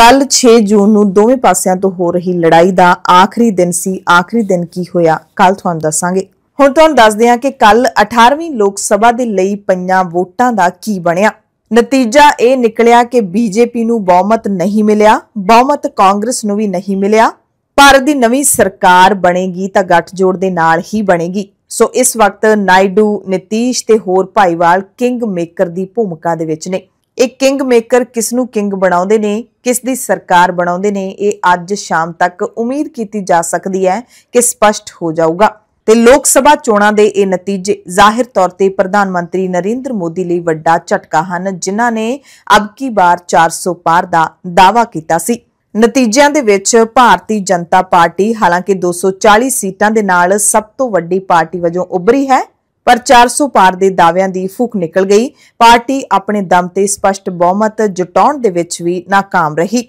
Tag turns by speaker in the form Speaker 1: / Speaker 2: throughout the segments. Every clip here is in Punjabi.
Speaker 1: ਕੱਲ 6 ਜੂਨ ਨੂੰ ਦੋਵੇਂ ਪਾਸਿਆਂ ਤੋਂ ਹੋ ਰਹੀ ਲੜਾਈ ਦਾ ਆਖਰੀ ਦਿਨ ਸੀ ਆਖਰੀ ਦਿਨ ਕੀ ਹੋਇਆ ਕੱਲ ਤੁਹਾਨੂੰ ਦੱਸਾਂਗੇ ਹੁਣ ਤੁਹਾਨੂੰ ਦੱਸਦੇ ਹਾਂ ਕਿ ਕੱਲ 18ਵੀਂ ਲੋਕ ਸਭਾ ਦੇ ਲਈ ਪੰਜਾਂ ਵੋਟਾਂ ਦਾ ਕੀ ਬਣਿਆ ਨਤੀਜਾ ਇਹ ਨਿਕਲਿਆ ਕਿ ਬੀਜੇਪੀ ਨੂੰ ਬਹੁਮਤ ਨਹੀਂ ਮਿਲਿਆ ਬਹੁਮਤ ਕਾਂਗਰਸ ਨੂੰ ਵੀ ਨਹੀਂ ਮਿਲਿਆ ਭਾਰਤ ਦੀ ਨਵੀਂ ਸਰਕਾਰ ਬਣੇਗੀ ਤਾਂ ਗੱਠਜੋੜ ਦੇ ਨਾਲ ਹੀ ਬਣੇਗੀ ਸੋ ਇਸ ਵਕਤ ਨਾਇਡੂ ਨਿਤੀਸ਼ ਤੇ ਹੋਰ ਭਾਈਵਾਲ ਕਿੰਗ ਮੇਕਰ ਦੀ ਭੂਮਿਕਾ ਦੇ ਵਿੱਚ ਨੇ ਇਹ ਕਿੰਗ ਮੇਕਰ ਕਿਸ ਨੂੰ ਕਿੰਗ ਬਣਾਉਂਦੇ ਨੇ ਕਿਸ ਦੀ ਸਰਕਾਰ ਬਣਾਉਂਦੇ ਨੇ ਇਹ ਅੱਜ ਸ਼ਾਮ ਤੱਕ ਉਮੀਦ ਕੀਤੀ ਜਾ ਸਕਦੀ ਹੈ ਕਿ ਸਪਸ਼ਟ ਹੋ ਜਾਊਗਾ ਤੇ ਲੋਕ ਸਭਾ ਚੋਣਾਂ ਦੇ ਇਹ ਨਤੀਜੇ ਜ਼ਾਹਿਰ ਤੌਰ ਤੇ ਪ੍ਰਧਾਨ ਮੰਤਰੀ ਨਰਿੰਦਰ ਮੋਦੀ ਲਈ ਵੱਡਾ ਝਟਕਾ ਹਨ ਜਿਨ੍ਹਾਂ ਨੇ ਅਬਕੀ ਬਾਰ 400 ਪਾਰ ਦਾ ਦਾਵਾ ਕੀਤਾ ਸੀ ਨਤੀਜਿਆਂ ਦੇ ਵਿੱਚ ਭਾਰਤੀ ਜਨਤਾ ਪਾਰਟੀ ਹਾਲਾਂਕਿ 240 ਸੀਟਾਂ ਦੇ ਨਾਲ ਸਭ ਤੋਂ ਵੱਡੀ ਪਾਰਟੀ ਵਜੋਂ ਉੱਭਰੀ ਹੈ ਪਰ 400 ਪਾਰ ਦੇ ਦਾਅਵਿਆਂ ਦੀ ਫੂਕ ਨਿਕਲ ਗਈ ਪਾਰਟੀ ਆਪਣੇ ਦਮ ਤੇ ਸਪਸ਼ਟ ਬਹੁਮਤ ਜਟਾਉਣ ਦੇ ਵਿੱਚ ਵੀ ناکਾਮ ਰਹੀ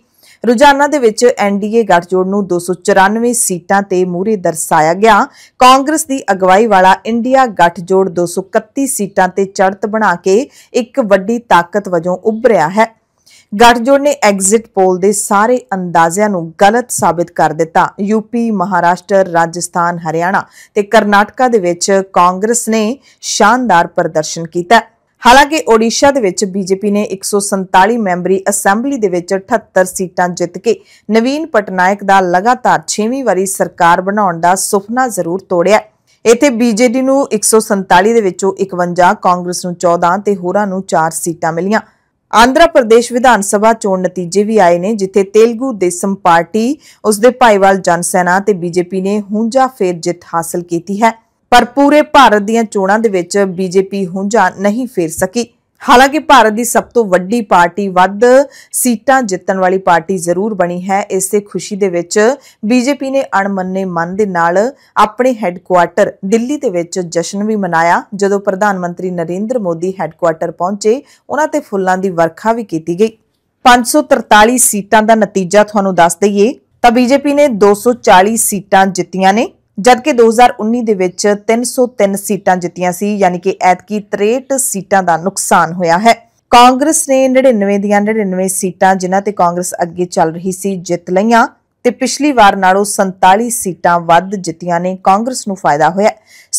Speaker 1: ਰੋਜ਼ਾਨਾ ਦੇ ਵਿੱਚ ਐਨਡੀਏ ਗੱਠਜੋੜ ਨੂੰ 294 ਸੀਟਾਂ ਤੇ ਮੂਰੇ ਦਰਸਾਇਆ ਗਿਆ ਕਾਂਗਰਸ ਦੀ ਅਗਵਾਈ ਵਾਲਾ ਇੰਡੀਆ ਗੱਠਜੋੜ 231 ਸੀਟਾਂ ਤੇ ਚੜਤ ਬਣਾ ਕੇ ਇੱਕ ਵੱਡੀ ਤਾਕਤ ਵਜੋਂ ਉੱਭਰਿਆ ਹੈ ਗੱਠਜੋੜ ਨੇ ਐਗਜ਼ਿਟ ਪੋਲ ਦੇ ਸਾਰੇ ਅੰਦਾਜ਼ਿਆਂ ਨੂੰ ਗਲਤ ਸਾਬਿਤ ਕਰ ਦਿੱਤਾ ਯੂਪੀ ਮਹਾਰਾਸ਼ਟਰ ਰਾਜਸਥਾਨ ਹਰਿਆਣਾ ਤੇ ਕਰਨਾਟਕਾ ਦੇ ਵਿੱਚ ਕਾਂਗਰਸ ਨੇ ਸ਼ਾਨਦਾਰ ਪ੍ਰਦਰਸ਼ਨ ਕੀਤਾ ਹਾਲਾਂਕਿ ਓਡੀਸ਼ਾ ਦੇ ਵਿੱਚ ਬੀਜੇਪੀ ਨੇ 147 ਮੈਂਬਰੀ ਅਸੈਂਬਲੀ ਦੇ ਵਿੱਚ 78 ਸੀਟਾਂ ਜਿੱਤ ਕੇ ਨਵੀਨ ਪਟਨਾਇਕ ਦਾ ਲਗਾਤਾਰ 6ਵੀਂ ਵਾਰੀ ਸਰਕਾਰ ਬਣਾਉਣ ਦਾ ਸੁਪਨਾ ਜ਼ਰੂਰ ਤੋੜਿਆ ਇਥੇ ਬੀਜੇਡੀ ਨੂੰ 147 ਦੇ ਵਿੱਚੋਂ 51 ਕਾਂਗਰਸ ਨੂੰ 14 ਤੇ ਹੋਰਾਂ ਨੂੰ 4 ਸੀਟਾਂ ਮਿਲੀਆਂ ਆਂਧਰਾ ਪ੍ਰਦੇਸ਼ ਵਿਧਾਨ ਸਭਾ ਚੋਣ ਨਤੀਜੇ ਵੀ ਆਏ ਨੇ ਜਿੱਥੇ ਤੇਲਗੂ ਦੇਸਮ ਪਾਰਟੀ ਉਸ ਦੇ ਭਾਈਵਾਲ ਜਨਸੈਨਾ ਤੇ ਬੀਜੇਪੀ ਨੇ ਹੁੰਜਾ ਫੇਰ ਜਿੱਤ ਹਾਸਲ ਕੀਤੀ ਹੈ ਪਰ ਪੂਰੇ ਭਾਰਤ ਦੀਆਂ ਚੋਣਾਂ ਦੇ ਵਿੱਚ ਬੀਜੇਪੀ ਹੁੰਜਾ ਨਹੀਂ ਫੇਰ ਸਕੀ ਹਾਲਾਂਕਿ ਭਾਰਤ ਦੀ ਸਭ ਤੋਂ ਵੱਡੀ ਪਾਰਟੀ ਵੱਧ ਸੀਟਾਂ ਜਿੱਤਣ ਵਾਲੀ ਪਾਰਟੀ ਜ਼ਰੂਰ ਬਣੀ ਹੈ ਇਸ ਤੇ ਖੁਸ਼ੀ ਦੇ ਵਿੱਚ ਬੀਜੇਪੀ ਨੇ ਅਣਮੰਨੇ ਮਨ ਦੇ ਨਾਲ ਆਪਣੇ ਹੈੱਡਕੁਆਰਟਰ ਦਿੱਲੀ ਦੇ ਵਿੱਚ ਜਸ਼ਨ ਵੀ ਮਨਾਇਆ ਜਦੋਂ ਪ੍ਰਧਾਨ ਮੰਤਰੀ ਨਰਿੰਦਰ ਮੋਦੀ ਹੈੱਡਕੁਆਰਟਰ ਪਹੁੰਚੇ ਉਹਨਾਂ ਤੇ ਫੁੱਲਾਂ ਦੀ ਵਰਖਾ ਵੀ ਕੀਤੀ ਗਈ 543 ਸੀਟਾਂ ਦਾ ਨਤੀਜਾ ਤੁਹਾਨੂੰ ਦੱਸ ਦਈਏ ਤਾਂ ਬੀਜੇਪੀ ਨੇ 240 ਸੀਟਾਂ ਜਿੱਤੀਆਂ ਨੇ ਜਦਕਿ 2019 ਦੇ ਵਿੱਚ 303 ਸੀਟਾਂ ਜਿੱਤੀਆਂ ਸੀ ਯਾਨੀ ਕਿ ਐਤਕੀ 63 ਸੀਟਾਂ ਦਾ ਨੁਕਸਾਨ ਹੋਇਆ ਹੈ ਕਾਂਗਰਸ ਨੇ 99 ਦੀਆਂ 99 ਸੀਟਾਂ ਜਿਨ੍ਹਾਂ ਤੇ ਕਾਂਗਰਸ ਅੱਗੇ ਚੱਲ ਰਹੀ ਸੀ ਜਿੱਤ ਲਈਆਂ ਤੇ ਪਿਛਲੀ ਵਾਰ ਨਾਲੋਂ 47 ਸੀਟਾਂ ਵੱਧ ਜਿੱਤੀਆਂ ਨੇ ਕਾਂਗਰਸ ਨੂੰ ਫਾਇਦਾ ਹੋਇਆ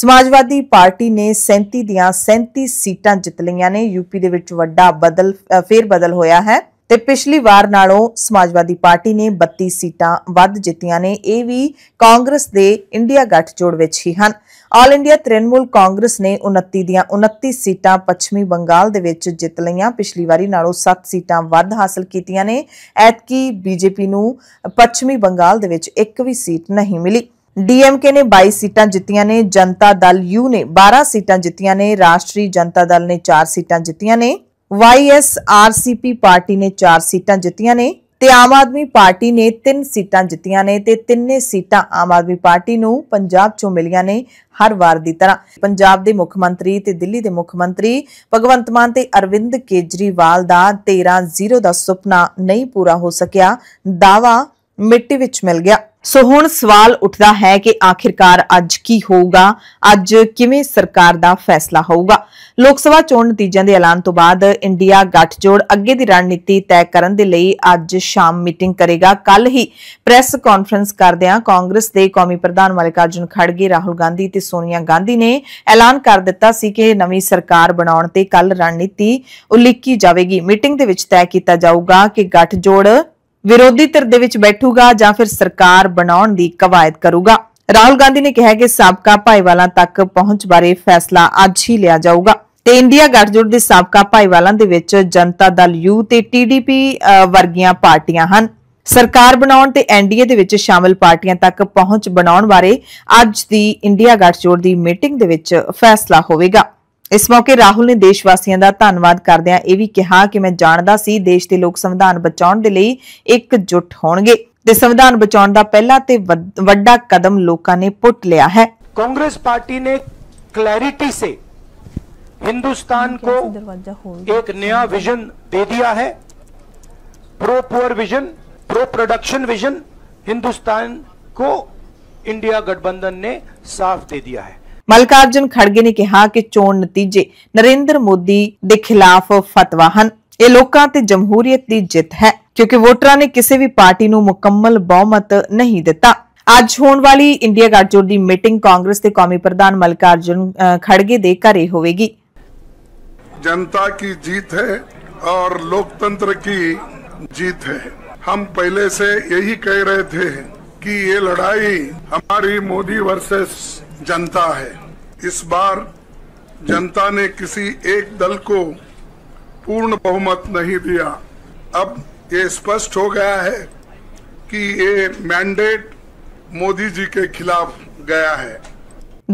Speaker 1: ਸਮਾਜਵਾਦੀ ਪਾਰਟੀ ਨੇ 37 ਦੀਆਂ 37 ਸੀਟਾਂ ਜਿੱਤ ਲਈਆਂ ਨੇ ਯੂਪੀ ਦੇ ਵਿੱਚ ਵੱਡਾ ਬਦਲ ਫੇਰ ਬਦਲ ਹੋਇਆ ਹੈ ਤੇ ਪਿਛਲੀ ਵਾਰ ਨਾਲੋਂ ਸਮਾਜਵਾਦੀ ਪਾਰਟੀ ਨੇ 32 ਸੀਟਾਂ ਵੱਧ ਜਿੱਤੀਆਂ ਨੇ ਇਹ ਵੀ ਕਾਂਗਰਸ ਦੇ ਇੰਡੀਆ ਗੱਠਜੋੜ ਵਿੱਚ ਹੀ ਹਨ ਆਲ ਇੰਡੀਆ ਤ੍ਰਿਣਮੂਲ ਕਾਂਗਰਸ ਨੇ 29 ਦੀਆਂ 29 ਸੀਟਾਂ ਪੱਛਮੀ ਬੰਗਾਲ ਦੇ ਵਿੱਚ ਜਿੱਤ ਲਈਆਂ ਪਿਛਲੀ ਵਾਰੀ ਨਾਲੋਂ 7 ਸੀਟਾਂ ਵੱਧ ਹਾਸਲ ਕੀਤੀਆਂ ਨੇ ਐਤਕੀ ਬੀਜੇਪੀ ਨੂੰ ਪੱਛਮੀ ਬੰਗਾਲ ਦੇ ਵਿੱਚ ਇੱਕ ਵੀ ਸੀਟ ਨਹੀਂ ਮਿਲੀ ਡੀਐਮਕੇ ਨੇ 22 ਸੀਟਾਂ ਜਿੱਤੀਆਂ ਨੇ ਜਨਤਾ ਦਲ ਯੂ ਨੇ 12 ਸੀਟਾਂ ਜਿੱਤੀਆਂ ਨੇ ਰਾਸ਼ਟਰੀ ਜਨਤਾ ਦਲ ਨੇ 4 ਸੀਟਾਂ ਜਿੱਤੀਆਂ ਨੇ ਵਾਈਐਸਆਰਸੀਪੀ ਪਾਰਟੀ ਨੇ 4 ਸੀਟਾਂ ਜਿੱਤੀਆਂ ਨੇ ਤੇ ਆਮ ਆਦਮੀ ਪਾਰਟੀ ਨੇ 3 ਸੀਟਾਂ ਜਿੱਤੀਆਂ ਨੇ ਤੇ ਤਿੰਨੇ ਸੀਟਾਂ ਆਮ ਆਦਮੀ ਪਾਰਟੀ ਨੂੰ ਪੰਜਾਬ ਚੋਂ ਮਿਲੀਆਂ ਨੇ ਹਰ ਵਾਰ ਦੀ ਤਰ੍ਹਾਂ ਪੰਜਾਬ ਦੇ ਮੁੱਖ ਮੰਤਰੀ ਤੇ ਦਿੱਲੀ ਦੇ ਮੁੱਖ ਮੰਤਰੀ ਭਗਵੰਤ ਮਾਨ ਤੇ ਅਰਵਿੰਦ ਕੇਜਰੀਵਾਲ ਦਾ 13-0 ਦਾ ਸੁਪਨਾ ਨਹੀਂ ਪੂਰਾ ਹੋ ਸਕਿਆ ਦਾਵਾ ਮਿੱਟੀ ਵਿੱਚ ਮਿਲ ਗਿਆ ਸੋ ਹੁਣ ਸਵਾਲ ਉੱਠਦਾ ਹੈ ਕਿ ਆਖਿਰਕਾਰ ਅੱਜ ਕੀ ਹੋਊਗਾ ਅੱਜ ਕਿਵੇਂ ਸਰਕਾਰ ਦਾ ਫੈਸਲਾ ਹੋਊਗਾ ਲੋਕ ਸਭਾ ਚੋਣ ਨਤੀਜਿਆਂ ਦੇ ਐਲਾਨ ਤੋਂ ਬਾਅਦ ਇੰਡੀਆ ਗੱਠਜੋੜ ਅੱਗੇ ਦੀ ਰਣਨੀਤੀ ਤੈਅ ਕਰਨ ਦੇ ਲਈ ਅੱਜ ਸ਼ਾਮ ਮੀਟਿੰਗ ਕਰੇਗਾ ਕੱਲ ਹੀ ਪ੍ਰੈਸ ਕਾਨਫਰੰਸ ਕਰਦਿਆਂ ਕਾਂਗਰਸ ਦੇ ਕੌਮੀ ਪ੍ਰਧਾਨ ਮਲਿਕਾਰਜੁਨ ਖੜਗੇ ਰਾਹੁਲ ਗਾਂਧੀ ਤੇ ਸੋਨੀਆ ਗਾਂਧੀ ਨੇ ਐਲਾਨ ਕਰ ਦਿੱਤਾ ਸੀ ਕਿ ਨਵੀਂ ਸਰਕਾਰ ਬਣਾਉਣ ਤੇ ਕੱਲ ਰਣਨੀਤੀ ਉਲੀਕੀ ਜਾਵੇਗੀ ਮੀਟਿੰਗ ਦੇ ਵਿੱਚ ਤੈਅ ਕੀਤਾ ਜਾਊਗਾ ਕਿ ਗੱਠਜੋੜ ਵਿਰੋਧੀ ਧਿਰ ਦੇ ਵਿੱਚ ਬੈਠੂਗਾ ਜਾਂ ਫਿਰ ਸਰਕਾਰ ਬਣਾਉਣ ਦੀ ਕਵਾਇਦ ਕਰੂਗਾ ਰਾਹੁਲ ਗਾਂਧੀ ਨੇ ਕਿਹਾ ਕਿ ਸਾਬਕਾ ਭਾਈਵਾਲਾਂ ਤੱਕ ਪਹੁੰਚ ਬਾਰੇ ਫੈਸਲਾ ਅੱਜ ਹੀ ਲਿਆ ਜਾਊਗਾ ਤੇ ਇੰਡੀਆ ਗੱਠਜੋੜ ਦੇ ਸਾਬਕਾ ਭਾਈਵਾਲਾਂ ਦੇ ਵਿੱਚ ਜਨਤਾ ਦਲ ਯੂ ਤੇ ਟੀਡੀਪੀ ਵਰਗੀਆਂ ਪਾਰਟੀਆਂ ਹਨ ਸਰਕਾਰ ਬਣਾਉਣ ਤੇ ਐਨਡੀਏ ਦੇ ਵਿੱਚ ਸ਼ਾਮਲ ਪਾਰਟੀਆਂ ਤੱਕ ਪਹੁੰਚ ਬਣਾਉਣ ਬਾਰੇ ਅੱਜ ਦੀ ਇੰਡੀਆ ਗੱਠਜੋੜ ਦੀ ਮੀਟਿੰਗ ਦੇ ਵਿੱਚ ਫੈਸਲਾ ਹੋਵੇਗਾ ਇਸ ਮੌਕੇ ਰਾਹੁਲ ਨੇ ਦੇਸ਼ ਵਾਸੀਆਂ ਦਾ ਧੰਨਵਾਦ ਕਰਦਿਆਂ ਇਹ ਵੀ ਕਿਹਾ ਕਿ ਮੈਂ ਜਾਣਦਾ ਸੀ ਦੇਸ਼ ਦੇ ਲੋਕ ਸੰਵਿਧਾਨ ਬਚਾਉਣ ਦੇ ਲਈ ਇਕਜੁੱਟ ਹੋਣਗੇ ਤੇ ਸੰਵਿਧਾਨ ਬਚਾਉਣ ਦਾ ਪਹਿਲਾ ਤੇ ਵੱਡਾ ਕਦਮ ਲੋਕਾਂ ਨੇ ਪੁੱਟ ਲਿਆ ਹੈ ਕਾਂਗਰਸ ਪਾਰਟੀ ਨੇ ਕਲੈਰਿਟੀ ਸੇ ਹਿੰਦੁਸਤਾਨ ਕੋ ਇੱਕ ਨਿਆ ਵਿਜ਼ਨ ਦੇ ਦਿਆ ਹੈ pro poor vision pro production vision Hindustan ਕੋ ਇੰਡੀਆ ਗਠਬੰਧਨ ਨੇ ਸਾਫ਼ ਦੇ ਦਿਆ ਹੈ ਮਲਕਾਰਜਨ ਖੜਗੇ ਨੇ ਕਿਹਾ ਕਿ ਚੋਣ ਨਤੀਜੇ ਨਰਿੰਦਰ ਮੋਦੀ ਦੇ ਖਿਲਾਫ ਫਤਵਾ ਹਨ ਇਹ ਲੋਕਾਂ ਤੇ ਜਮਹੂਰੀਅਤ ਦੀ ਜਿੱਤ ਹੈ ਕਿਉਂਕਿ ਵੋਟਰਾਂ ਨੇ ਕਿਸੇ ਵੀ ਪਾਰਟੀ ਨੂੰ ਮੁਕੰਮਲ ਬਹੁਮਤ ਨਹੀਂ ਦਿੱਤਾ ਅੱਜ ਹੋਣ ਵਾਲੀ ਇੰਡੀਆ ਗੱਠਜੋੜ ਦੀ ਮੀਟਿੰਗ ਕਾਂਗਰਸ ਦੇ ਕੌਮੀ ਪ੍ਰਧਾਨ ਮਲਕਾਰਜਨ ਖੜਗੇ ਦੇ ਘਰੇ ਹੋਵੇਗੀ ਜਨਤਾ ਕੀ ਜਿੱਤ ਹੈ ਔਰ ਲੋਕਤੰਤਰ ਕੀ ਜਿੱਤ ਹੈ ਹਮ ਪਹਿਲੇ ਸੇ ਇਹੀ ਕਹਿ ਰਹੇ ਥੇ ਕਿ ਇਹ ਲੜਾਈ ਹਮਾਰੀ ਮੋਦੀ ਵਰਸਸ जनता है इस बार जनता ने किसी एक दल को पूर्ण बहुमत नहीं दिया अब ये स्पष्ट हो गया है कि ये मैंडेट ਮੋਦੀ ਜੀ ਕੇ ਖਿਲਾਫ ਗਿਆ ਹੈ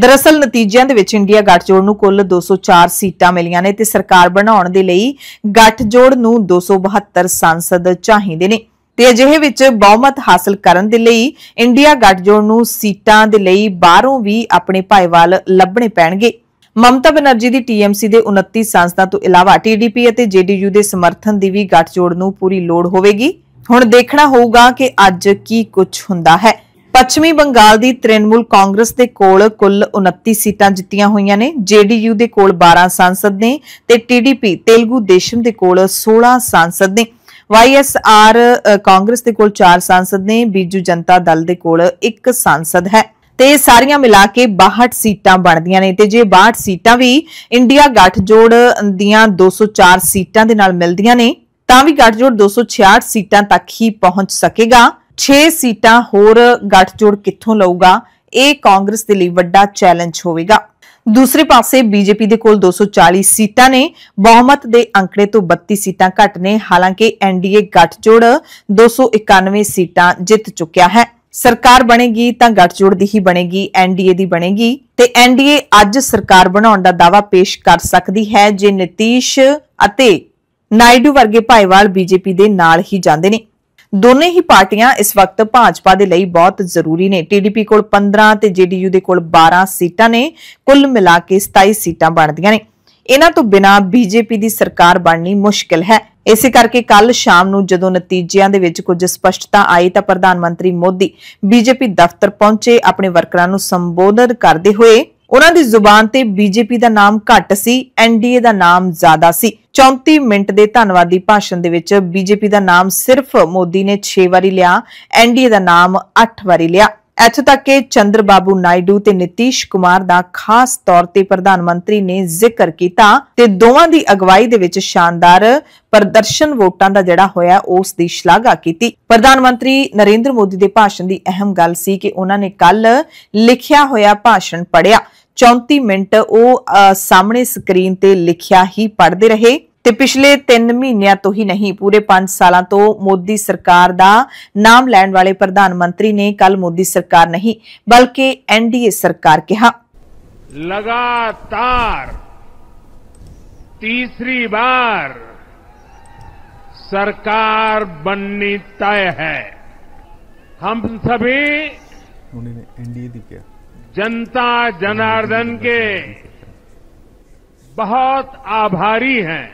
Speaker 1: ਦਰਅਸਲ ਨਤੀਜਿਆਂ ਦੇ ਵਿੱਚ ਇੰਡੀਆ ਗੱਠਜੋੜ ਨੂੰ ਕੁੱਲ 204 ਸੀਟਾਂ ਮਿਲੀਆਂ ਨੇ ਤੇ ਸਰਕਾਰ ਬਣਾਉਣ ਦੇ ਲਈ ਗੱਠਜੋੜ ਨੂੰ 272 ਸੰਸਦ ਚਾਹੀਦੇ ਨੇ ਤੇ ਅਜਿਹੇ ਵਿੱਚ ਬਹੁਮਤ ਹਾਸਲ ਕਰਨ ਦੇ ਲਈ ਇੰਡੀਆ ਗੱਠਜੋੜ ਨੂੰ ਸੀਟਾਂ ਦੇ ਲਈ ਬਾਹਰੋਂ ਵੀ ਆਪਣੇ ਭਾਈਵਾਲ ਲੱਭਣੇ ਪੈਣਗੇ ਮਮਤਾ ਬਨਰਜੀ ਦੀ ਟੀਐਮਸੀ ਦੇ 29 ਸਾਂਸਦਾਂ ਤੋਂ ਇਲਾਵਾ ਟੀਡੀਪੀ ਅਤੇ ਜੇਡੀਯੂ ਦੇ ਸਮਰਥਨ ਦੀ ਵੀ ਗੱਠਜੋੜ ਨੂੰ ਪੂਰੀ ਲੋੜ ਹੋਵੇਗੀ ਹੁਣ ਦੇਖਣਾ ਹੋਊਗਾ ਕਿ ਅੱਜ ਕੀ ਕੁਝ ਹੁੰਦਾ ਹੈ ਪੱਛਮੀ ਬੰਗਾਲ ਦੀ ਤ੍ਰਿਣਮੂਲ ਕਾਂਗਰਸ ਦੇ ਕੋਲ ਕੁੱਲ 29 ਸੀਟਾਂ ਜਿੱਤੀਆਂ ਹੋਈਆਂ ਨੇ ਜੇਡੀਯੂ ਦੇ ਕੋਲ 12 ਸੰਸਦ ਨੇ ਤੇ ਟੀਡੀਪੀ ਤੇਲਗੂ ਦੇਸ਼ਮ ਦੇ ਕੋਲ 16 ਸੰਸਦ ਨੇ ਵਾਈਐਸਆਰ ਕਾਂਗਰਸ ਦੇ ਕੋਲ 4 ਸੰਸਦ ਨੇ ਬੀਜੂ ਜਨਤਾ ਦਲ ਦੇ ਕੋਲ 1 ਸੰਸਦ ਹੈ ਤੇ ਸਾਰੀਆਂ ਮਿਲਾ ਕੇ 62 ਸੀਟਾਂ ਬਣਦੀਆਂ ਨੇ ਤੇ ਜੇ 62 ਸੀਟਾਂ ਵੀ ਇੰਡੀਆ ਗੱਠਜੋੜ ਦੀਆਂ 204 ਸੀਟਾਂ ਦੇ ਨਾਲ ਮਿਲਦੀਆਂ ਨੇ ਤਾਂ ਵੀ ਗੱਠਜੋੜ 266 ਸੀਟਾਂ ਤੱਕ ਹੀ ਪਹੁੰਚ ਸਕੇਗਾ 6 ਸੀਟਾਂ ਹੋਰ ਗੱਠਜੋੜ ਕਿੱਥੋਂ ਲਊਗਾ ਇਹ ਕਾਂਗਰਸ ਦੇ ਲਈ ਵੱਡਾ ਚੈਲੰਜ ਹੋਵੇਗਾ ਦੂਸਰੇ ਪਾਸੇ ਬੀਜੇਪੀ ਦੇ ਕੋਲ 240 ਸੀਟਾਂ ਨੇ ਬਹੁਮਤ ਦੇ ਅੰਕੜੇ ਤੋਂ 32 ਸੀਟਾਂ ਘੱਟ ਨੇ ਹਾਲਾਂਕਿ ਐਨਡੀਏ ਗੱਠਜੋੜ 291 ਸੀਟਾਂ ਜਿੱਤ ਚੁੱਕਿਆ ਹੈ ਸਰਕਾਰ ਬਣੇਗੀ ਤਾਂ ਗੱਠਜੋੜ ਦੀ ਹੀ ਬਣੇਗੀ ਐਨਡੀਏ ਦੀ ਬਣੇਗੀ ਤੇ ਐਨਡੀਏ ਅੱਜ ਸਰਕਾਰ ਬਣਾਉਣ ਦਾ ਦਾਵਾ ਪੇਸ਼ ਕਰ ਸਕਦੀ ਹੈ ਜੇ ਨਿਤੀਸ਼ ਅਤੇ ਨਾਇਡੂ ਵਰਗੇ ਭਾਈਵਾਲ ਬੀਜੇਪੀ ਦੇ ਨਾਲ ਹੀ ਜਾਂਦੇ ਨੇ ਦੋਨੇ ਹੀ ਪਾਰਟੀਆਂ ਇਸ ਵਕਤ ਭਾਜਪਾ ਦੇ ਲਈ ਬਹੁਤ ਜ਼ਰੂਰੀ ਨੇ ਟੀਡੀਪੀ ਕੋਲ 15 ਤੇ ਜੀਡੀਯੂ ਦੇ ਕੋਲ 12 ਸੀਟਾਂ ਨੇ ਕੁੱਲ ਮਿਲਾ ਕੇ 27 ਸੀਟਾਂ ਬਣਦੀਆਂ ਨੇ ਇਹਨਾਂ ਤੋਂ ਬਿਨਾ ਬੀਜੇਪੀ ਦੀ ਸਰਕਾਰ ਬਣਨੀ ਮੁਸ਼ਕਲ ਹੈ ਇਸੇ ਕਰਕੇ ਕੱਲ ਸ਼ਾਮ ਨੂੰ ਜਦੋਂ ਨਤੀਜਿਆਂ ਦੇ ਵਿੱਚ ਕੁਝ ਸਪਸ਼ਟਤਾ ਆਈ ਤਾਂ ਪ੍ਰਧਾਨ ਮੰਤਰੀ ਮੋਦੀ ਬੀਜੇਪੀ ਦਫ਼ਤਰ ਪਹੁੰਚੇ ਆਪਣੇ ਵਰਕਰਾਂ ਨੂੰ ਸੰਬੋਧਨ ਕਰਦੇ ਹੋਏ ਉਹਨਾਂ ਦੀ ਜ਼ੁਬਾਨ ਤੇ ਬੀਜੇਪੀ ਦਾ ਨਾਮ ਘੱਟ ਸੀ ਐਨਡੀਏ ਦਾ ਨਾਮ ਜ਼ਿਆਦਾ ਸੀ 34 ਮਿੰਟ ਦੇ ਧੰਨਵਾਦੀ ਭਾਸ਼ਣ ਦੇ ਵਿੱਚ ਬੀਜੇਪੀ ਦਾ ਨਾਮ ਸਿਰਫ ਮੋਦੀ ਨੇ 6 ਵਾਰੀ ਲਿਆ ਐਨਡੀਏ ਦਾ ਨਾਮ 8 ਵਾਰੀ ਲਿਆ ਇੱਥੇ ਤੱਕ ਕਿ ਚੰਦਰ ਬਾਬੂ ਨਾਇਡੂ ਤੇ ਨਿਤੀਸ਼ ਕੁਮਾਰ ਦਾ ਖਾਸ ਤੌਰ ਤੇ ਪ੍ਰਧਾਨ ਮੰਤਰੀ ਨੇ ਜ਼ਿਕਰ ਕੀਤਾ ਤੇ ਦੋਵਾਂ ਦੀ ਅਗਵਾਈ ਦੇ ਵਿੱਚ ਸ਼ਾਨਦਾਰ ਪ੍ਰਦਰਸ਼ਨ ਵੋਟਾਂ ਦਾ ਜਿਹੜਾ ਹੋਇਆ ਉਸ ਦੀ ਸ਼ਲਾਘਾ ਕੀਤੀ ਪ੍ਰਧਾਨ ਮੰਤਰੀ ਨਰਿੰਦਰ ਮੋਦੀ ਦੇ ਭਾਸ਼ਣ ਦੀ ਅਹਿਮ ਗੱਲ ਸੀ ਕਿ ਉਹਨਾਂ ਨੇ ਕੱਲ ਲਿਖਿਆ ਹੋਇਆ ਭਾਸ਼ਣ ਪੜਿਆ 34 ਮਿੰਟ ਉਹ ਸਾਹਮਣੇ ਸਕਰੀਨ ਤੇ ਲਿਖਿਆ ਹੀ ਪੜਦੇ ਰਹੇ ਤੇ ਪਿਛਲੇ 3 ਮਹੀਨਿਆਂ ਤੋਂ ਹੀ ਨਹੀਂ ਪੂਰੇ 5 ਸਾਲਾਂ ਤੋਂ ਮੋਦੀ ਸਰਕਾਰ ਦਾ ਨਾਮ ਲੈਣ ਵਾਲੇ ਪ੍ਰਧਾਨ ਮੰਤਰੀ ਨੇ ਕੱਲ ਮੋਦੀ ਸਰਕਾਰ ਨਹੀਂ ਬਲਕਿ ਐਨਡੀਏ ਸਰਕਾਰ ਕਿਹਾ ਲਗਾਤਾਰ ਤੀਸਰੀ ਵਾਰ ਸਰਕਾਰ ਬੰਨੀ ਤੈ ਹੈ ਹਮ ਸਭੀ ਉਹਨੇ ਐਨਡੀਏ ਦੀ ਕਿਹਾ जनता जनार्दन के बहुत आभारी हैं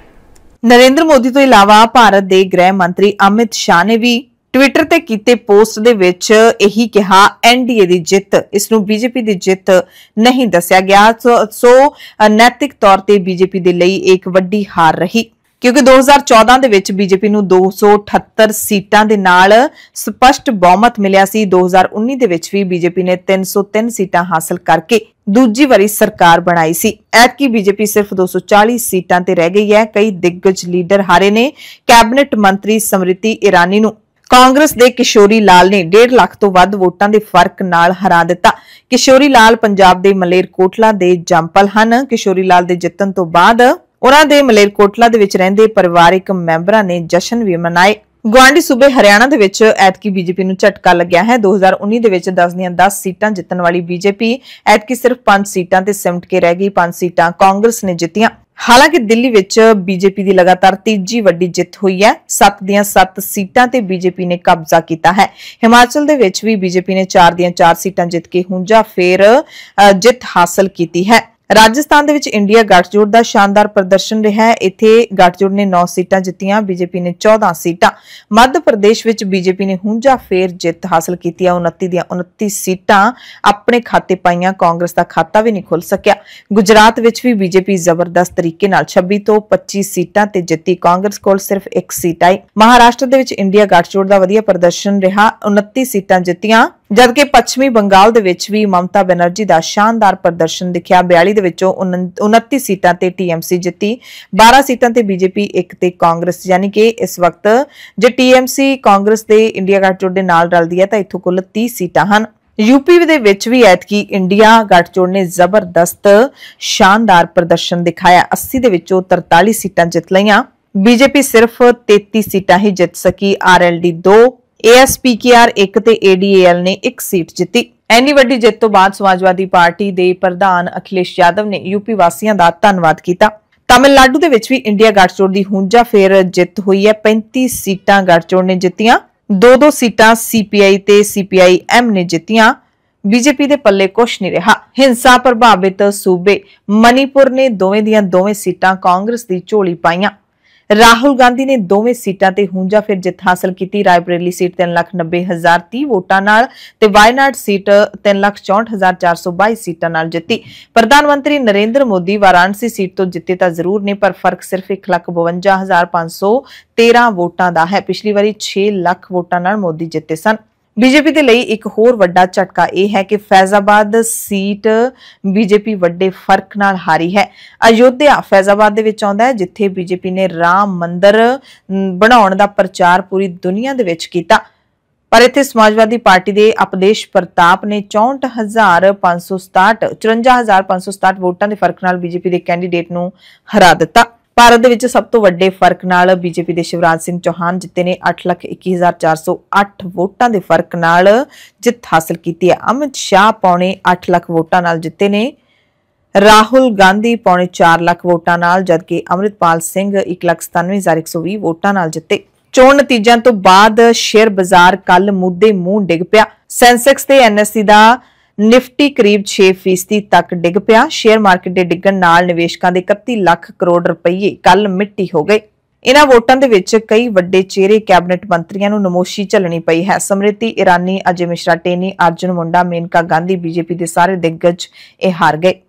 Speaker 1: ਨਰਿੰਦਰ ਮੋਦੀ ਤੋਂ ਇਲਾਵਾ ਭਾਰਤ ਦੇ ਗ੍ਰਹਿ ਮੰਤਰੀ ਅਮਿਤ ਸ਼ਾਹ ਨੇ ਵੀ ਟਵਿੱਟਰ ਤੇ ਕੀਤੇ ਪੋਸਟ ਦੇ ਵਿੱਚ ਇਹੀ ਕਿਹਾ ਐਨਡੀਏ ਦੀ ਜਿੱਤ ਇਸ ਨੂੰ ਬੀਜੇਪੀ ਦੀ ਜਿੱਤ ਨਹੀਂ ਦੱਸਿਆ ਗਿਆ ਸੋ ਨੈਤਿਕ ਤੌਰ ਤੇ ਬੀਜੇਪੀ ਦੇ ਲਈ ਇੱਕ ਵੱਡੀ ਹਾਰ ਰਹੀ ਕਿਉਂਕਿ 2014 ਦੇ ਵਿੱਚ ਬੀਜੇਪੀ ਨੂੰ 278 ਸੀਟਾਂ ਦੇ ਨਾਲ ਸਪਸ਼ਟ ਬਹੁਮਤ ਮਿਲਿਆ ਸੀ 2019 ਦੇ ਵਿੱਚ ਵੀ ਬੀਜੇਪੀ ਨੇ 303 ਸੀਟਾਂ ਹਾਸਲ ਕਰਕੇ ਦੂਜੀ ਵਾਰੀ ਸਰਕਾਰ ਬਣਾਈ ਸੀ ਐਤ ਕੀ ਬੀਜੇਪੀ ਸਿਰਫ 240 ਸੀਟਾਂ ਤੇ ਰਹਿ ਗਈ ਹੈ ਕਈ ਦਿੱਗਜ ਲੀਡਰ ਹਾਰੇ ਨੇ ਕੈਬਨਿਟ ਮੰਤਰੀ ਸਮ੍ਰਿਤੀ ਇਰਾਨੀ ਨੂੰ ਕਾਂਗਰਸ ਦੇ ਕਿਸ਼ੋਰੀ ਲਾਲ ਨੇ 1.5 ਲੱਖ ਤੋਂ ਵੱਧ ਵੋਟਾਂ ਦੇ ਫਰਕ ਨਾਲ ਹਰਾ ਦਿੱਤਾ ਕਿਸ਼ੋਰੀ ਲਾਲ ਪੰਜਾਬ ਦੇ ਮਲੇਰਕੋਟਲਾ ਦੇ ਜੰਪਲ ਹਨ ਕਿਸ਼ੋਰੀ ਲਾਲ ਦੇ ਜਿੱਤਣ ਤੋਂ ਬਾਅਦ ਉਹਨਾਂ ਦੇ ਮਲੇਰਕੋਟਲਾ ਦੇ ਵਿੱਚ ਰਹਿੰਦੇ ਪਰਿਵਾਰਿਕ ਮੈਂਬਰਾਂ ਨੇ ਜਸ਼ਨ ਵੀ ਮਨਾਏ ਗਵਾਂਡੀ ਸੂਬੇ ਹਰਿਆਣਾ ਦੇ ਵਿੱਚ ਐਤਕੀ ਬੀਜੇਪੀ ਨੂੰ ਝਟਕਾ ਲੱਗਿਆ ਹੈ 2019 ਦੇ ਵਿੱਚ 10 ਦੀਆਂ 10 ਸੀਟਾਂ ਜਿੱਤਣ ਵਾਲੀ ਬੀਜੇਪੀ ਐਤਕੀ ਸਿਰਫ 5 ਸੀਟਾਂ ਤੇ ਸਿਮਟ ਕੇ ਰਹਿ ਗਈ 5 ਸੀਟਾਂ ਕਾਂਗਰਸ ਨੇ ਜਿੱਤੀਆਂ ਹਾਲਾਂਕਿ ਦਿੱਲੀ ਵਿੱਚ ਬੀਜੇਪੀ ਦੀ ਲਗਾਤਾਰ ਤੀਜੀ ਵੱਡੀ ਜਿੱਤ ਹੋਈ ਹੈ 7 ਦੀਆਂ 7 ਸੀਟਾਂ ਤੇ ਬੀਜੇਪੀ ਨੇ ਕਬਜ਼ਾ ਕੀਤਾ ਹੈ ਹਿਮਾਚਲ ਦੇ ਵਿੱਚ ਵੀ ਬੀਜੇਪੀ ਨੇ 4 ਦੀਆਂ 4 ਸੀਟਾਂ ਜਿੱਤ ਕੇ ਹੁੰਜਾ ਫੇਰ ਜਿੱਤ ਹਾਸਲ ਕੀਤੀ ਹੈ ਰਾਜਸਥਾਨ ਦੇ ਵਿੱਚ ਇੰਡੀਆ ਗੱਠਜੋੜ ਦਾ ਸ਼ਾਨਦਾਰ ਪ੍ਰਦਰਸ਼ਨ ਰਿਹਾ ਹੈ ਇੱਥੇ ਗੱਠਜੋੜ ਨੇ 9 ਸੀਟਾਂ ਜਿੱਤੀਆਂ ਬੀਜੇਪੀ ਨੇ 14 ਸੀਟਾਂ ਮੱਧ ਪ੍ਰਦੇਸ਼ ਵਿੱਚ ਬੀਜੇਪੀ ਨੇ ਹੁੰਜਾ ਫੇਰ ਜਿੱਤ ਹਾਸਲ ਕੀਤੀ ਆ 29 ਦੀਆਂ 29 ਸੀਟਾਂ ਆਪਣੇ ਖਾਤੇ ਪਾਈਆਂ ਕਾਂਗਰਸ ਦਾ ਖਾਤਾ ਵੀ ਨਹੀਂ ਖੁੱਲ ਸਕਿਆ ਗੁਜਰਾਤ ਵਿੱਚ ਵੀ ਬੀਜੇਪੀ ਜ਼ਬਰਦਸਤ ਤਰੀਕੇ ਨਾਲ 26 ਤੋਂ 25 ਸੀਟਾਂ ਤੇ ਜਿੱਤੀ ਕਾਂਗਰਸ ਕੋਲ ਸਿਰਫ 1 ਸੀਟ ਆਈ ਮਹਾਰਾਸ਼ਟਰ ਦੇ ਵਿੱਚ ਇੰਡੀਆ ਗੱਠਜੋੜ ਦਾ ਵਧੀਆ ਪ੍ਰਦਰਸ਼ਨ ਰਿਹਾ 29 ਸੀਟਾਂ ਜਿੱਤੀਆਂ ਜਦਕਿ ਪੱਛਮੀ ਬੰਗਾਲ ਦੇ ਵਿੱਚ ਵੀ ਮਮਤਾ ਬੈਨਰਜੀ ਦਾ ਸ਼ਾਨਦਾਰ ਪ੍ਰਦਰਸ਼ਨ ਦਿਖਿਆ 42 ਦੇ ਵਿੱਚੋਂ 29 ਸੀਟਾਂ ਤੇ ਟੀਐਮਸੀ ਜਿੱਤੀ 12 ਸੀਟਾਂ ਤੇ ਬੀਜੇਪੀ 1 ਤੇ ਕਾਂਗਰਸ ਯਾਨੀ ਕਿ ਇਸ ਵਕਤ ਜੇ ਟੀਐਮਸੀ ਕਾਂਗਰਸ ਦੇ ਇੰਡੀਆ ਗੱਠਜੋੜ ਦੇ ਨਾਲ ਰਲਦੀ ਹੈ ਤਾਂ ਇੱਥੋਂ ਕੁੱਲ 30 ਸੀਟਾਂ ਹਨ ਯੂਪੀ ਦੇ ਵਿੱਚ ਵੀ ਐਤਕੀ ਇੰਡੀਆ ਗੱਠਜੋੜ ਨੇ ਜ਼ਬਰਦਸਤ ਸ਼ਾਨਦਾਰ ਪ੍ਰਦਰਸ਼ਨ ਦਿਖਾਇਆ 80 ਦੇ ਵਿੱਚੋਂ 43 ਸੀਟਾਂ ਜਿੱਤ ਲਈਆਂ ਬੀਜੇਪੀ ਸਿਰਫ 33 ਸੀਟਾਂ ਹੀ ਜਿੱਤ ਸਕੀ ਆਰਐਲਡੀ 2 ASPKR 1 ਤੇ ADAL ਨੇ ਇੱਕ ਸੀਟ ਜਿੱਤੀ ਐਨੀ ਵੱਡੀ ਜਿੱਤ ਤੋਂ ਬਾਅਦ ਸਮਾਜਵਾਦੀ ਪਾਰਟੀ ਦੇ ਪ੍ਰਧਾਨ ਅਖਿਲੇਸ਼ ਯਾਦਵ ਨੇ ਯੂਪੀ ਵਾਸੀਆਂ ਦਾ ਧੰਨਵਾਦ ਕੀਤਾ ਤਾਮਿਲਨਾਡੂ ਦੇ ਵਿੱਚ ਵੀ ਇੰਡੀਆ ਗੱਠਜੋੜ ਦੀ ਹੁੰਜਾ ਫੇਰ ਜਿੱਤ ਹੋਈ ਹੈ 35 ਸੀਟਾਂ ਗੱਠਜੋੜ ਨੇ ਜਿੱਤੀਆਂ ਦੋ ਦੋ ਸੀਟਾਂ ਸੀਪੀਆਈ ਤੇ ਸੀਪੀਆਈਐਮ ਨੇ ਜਿੱਤੀਆਂ ਬੀਜੇਪੀ ਦੇ ਪੱਲੇ ਕੁਝ ਨਹੀਂ ਰਿਹਾ ਹਿੰਸਾ ਪ੍ਰਭਾਵਿਤ ਸੂਬੇ ਮਨੀਪੁਰ ਨੇ ਦੋਵੇਂ ਦੀਆਂ ਦੋਵੇਂ ਸੀਟਾਂ ਕਾਂਗਰਸ ਦੀ ਝੋਲੀ ਪਾਈਆਂ ਰਾਹੁਲ ਗਾਂਧੀ ਨੇ ਦੋਵੇਂ ਸੀਟਾਂ ਤੇ ਹੁੰਜਾ ਫਿਰ ਜਿੱਤ ਹਾਸਲ ਕੀਤੀ ਰਾਇਬਰੇਲੀ ਸੀਟ 390030 ਵੋਟਾਂ ਨਾਲ ਤੇ ਵਾਇਨਾਡ ਸੀਟ 364422 ਸੀਟਾਂ ਨਾਲ ਜਿੱਤੀ ਪ੍ਰਧਾਨ ਮੰਤਰੀ ਨਰਿੰਦਰ ਮੋਦੀ ਵਾਰਾਨਸੀ ਸੀਟ ਤੋਂ ਜਿੱਤੇ ਤਾਂ ਜ਼ਰੂਰ ਨੇ ਪਰ ਫਰਕ ਸਿਰਫ 152513 ਵੋਟਾਂ ਦਾ ਹੈ ਪਿਛਲੀ ਵਾਰੀ 6 ਲੱਖ ਵੋਟਾਂ ਨਾਲ ਮੋਦੀ ਜਿੱਤੇ ਸਨ ਬੀਜੇਪੀ ਦੇ ਲਈ ਇੱਕ ਹੋਰ ਵੱਡਾ ਝਟਕਾ ਇਹ ਹੈ ਕਿ ਫੈਜ਼ਾਬਾਦ ਸੀਟ ਬੀਜੇਪੀ ਵੱਡੇ ਫਰਕ ਨਾਲ ਹਾਰੀ ਹੈ ਅਯੋਧਿਆ ਫੈਜ਼ਾਬਾਦ ਦੇ ਵਿੱਚ ਆਉਂਦਾ ਹੈ ਜਿੱਥੇ ਬੀਜੇਪੀ ਨੇ ਰਾਮ ਮੰਦਰ ਬਣਾਉਣ ਦਾ ਪ੍ਰਚਾਰ ਪੂਰੀ ਦੁਨੀਆ ਦੇ ਵਿੱਚ ਕੀਤਾ ਪਰ ਇੱਥੇ ਸਮਾਜਵਾਦੀ ਪਾਰਟੀ ਦੇ ਅਪਦੇਸ਼ ਪ੍ਰਤਾਪ ਨੇ 64567 54567 ਵੋਟਾਂ ਦੇ ਫਰਕ ਨਾਲ ਬੀਜੇਪੀ ਦੇ ਕੈਂਡੀਡੇਟ ਨੂੰ ਹਰਾ ਦਿੱਤਾ ਭਾਰਤ ਦੇ ਵਿੱਚ ਸਭ ਤੋਂ ਵੱਡੇ ਫਰਕ ਨਾਲ ਬੀਜੇਪੀ ਦੇ ਸ਼ਿਵਰਾਜ ਸਿੰਘ ਚੌਹਾਨ ਜਿੱਤੇ ਨੇ 821408 ਵੋਟਾਂ ਦੇ ਫਰਕ ਨਾਲ ਜਿੱਤ ਹਾਸਲ ਕੀਤੀ ਹੈ ਅਮਿਤ ਸ਼ਾਹ ਪੌਣੇ 8 ਲੱਖ ਵੋਟਾਂ ਨਾਲ ਜਿੱਤੇ ਨੇ ਰਾਹੁਲ ਗਾਂਧੀ ਪੌਣੇ 4 ਲੱਖ ਵੋਟਾਂ ਨਾਲ ਜਦਕਿ ਅਮਰਿਤਪਾਲ ਸਿੰਘ 197120 ਵੋਟਾਂ ਨਾਲ ਜਿੱਤੇ ਚੋਣ ਨਤੀਜਿਆਂ ਤੋਂ ਬਾਅਦ ਸ਼ੇਅਰ ਬਾਜ਼ਾਰ ਕੱਲ ਮੁੱਦੇ ਮੂੰਹ ਡਿੱਗ ਪਿਆ ਸੈਂਸੈਕਸ ਤੇ ਐਨਐਸਸੀ ਦਾ ਨਿਫਟੀ ਕਰੀਬ 6% ਤੱਕ ਡਿੱਗ ਪਿਆ ਸ਼ੇਅਰ ਮਾਰਕੀਟ ਦੇ ਡਿੱਗਣ ਨਾਲ ਨਿਵੇਸ਼ਕਾਂ ਦੇ 31 ਲੱਖ ਕਰੋੜ ਰੁਪਏ ਕੱਲ ਮਿੱਟੀ ਹੋ ਗਏ ਇਹਨਾਂ ਵੋਟਾਂ ਦੇ ਵਿੱਚ ਕਈ ਵੱਡੇ ਚਿਹਰੇ ਕੈਬਨਿਟ ਮੰਤਰੀਆਂ ਨੂੰ ਨਮੋਸ਼ੀ ਝੱਲਣੀ ਪਈ ਹੈ ਸਮ੍ਰਿਤੀ ਇਰਾਨੀ ਅਜੇ ਮਿਸ਼ਰਾ ਟੇਨੀ ਅਰਜੁਨ ਮੁੰਡਾ ਮੇਨਕਾ ਗਾਂਧੀ ਬੀਜੇਪੀ ਦੇ ਸਾਰੇ ਦਿੱਗਜ ਇਹ ਹਾਰ ਗਏ